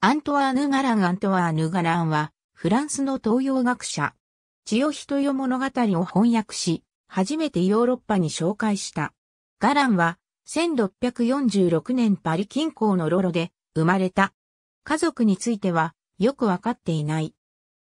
アントワーヌ・ガラン・アントワーヌ・ガランは、フランスの東洋学者、千代人よ物語を翻訳し、初めてヨーロッパに紹介した。ガランは、1646年パリ近郊のロロで生まれた。家族については、よくわかっていない。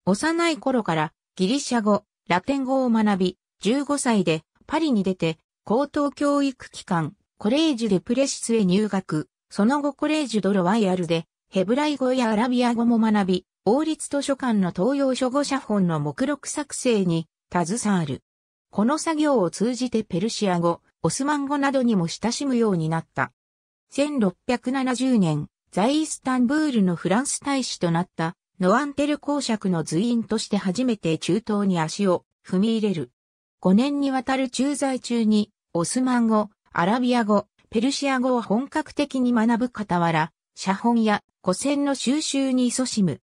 幼い頃からギリシャ語、ラテン語を学び、15歳でパリに出て、高等教育機関、コレージュ・デ・プレシスへ入学、その後コレージュ・ドロワイヤルでヘブライ語やアラビア語も学び、王立図書館の東洋書語写本の目録作成に携わる。この作業を通じてペルシア語、オスマン語などにも親しむようになった。1670年、在イスタンブールのフランス大使となったノアンテル公爵の随員として初めて中東に足を踏み入れる。5年にわたる駐在中に、オスマン語、アラビア語、ペルシア語を本格的に学ぶ傍ら、写本や古銭の収集に勤しむ。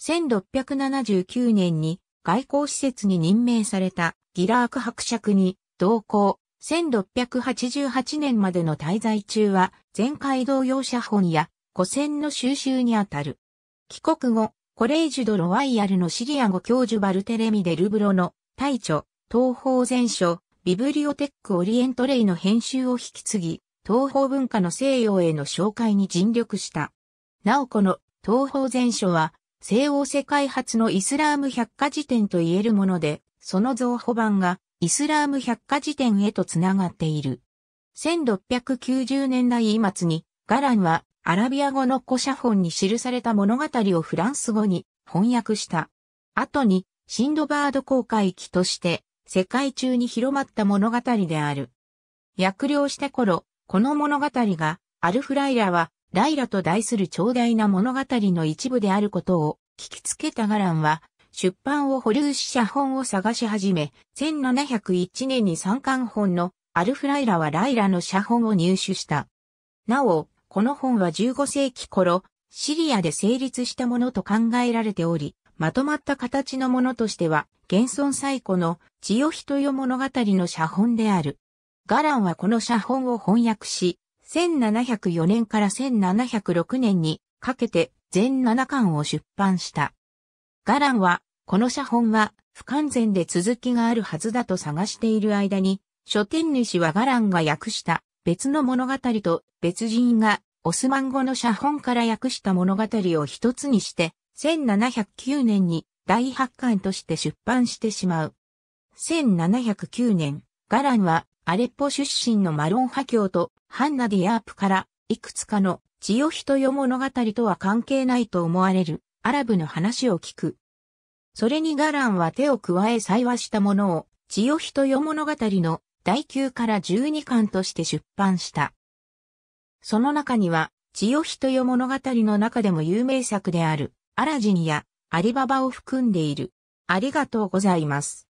1679年に外交施設に任命されたギラーク伯爵に同行。1688年までの滞在中は、全海道用写本や古銭の収集にあたる。帰国後、コレージュド・ロワイヤルのシリア語教授バルテレミ・デルブロの大著、東方全書、ビブリオテック・オリエントレイの編集を引き継ぎ、東方文化の西洋への紹介に尽力した。なおこの東方全書は西欧世界初のイスラーム百科事典と言えるもので、その増補版がイスラーム百科事典へとつながっている。1690年代末にガランはアラビア語の古写本に記された物語をフランス語に翻訳した。後にシンドバード公開記として世界中に広まった物語である。訳量した頃、この物語が、アルフライラは、ライラと題する長大な物語の一部であることを聞きつけたガランは、出版を保留し写本を探し始め、1701年に三巻本のアルフライラはライラの写本を入手した。なお、この本は15世紀頃、シリアで成立したものと考えられており、まとまった形のものとしては、現存最古の千代人よ物語の写本である。ガランはこの写本を翻訳し、1704年から1706年にかけて全7巻を出版した。ガランは、この写本は不完全で続きがあるはずだと探している間に、書店主はガランが訳した別の物語と別人がオスマン語の写本から訳した物語を一つにして、1709年に第8巻として出版してしまう。1709年、ガランはアレッポ出身のマロン波教とハンナディアープからいくつかの千代人よ物語とは関係ないと思われるアラブの話を聞く。それにガランは手を加え採話したものを千代人よ物語の第9から12巻として出版した。その中には千代人よ物語の中でも有名作であるアラジンやアリババを含んでいる。ありがとうございます。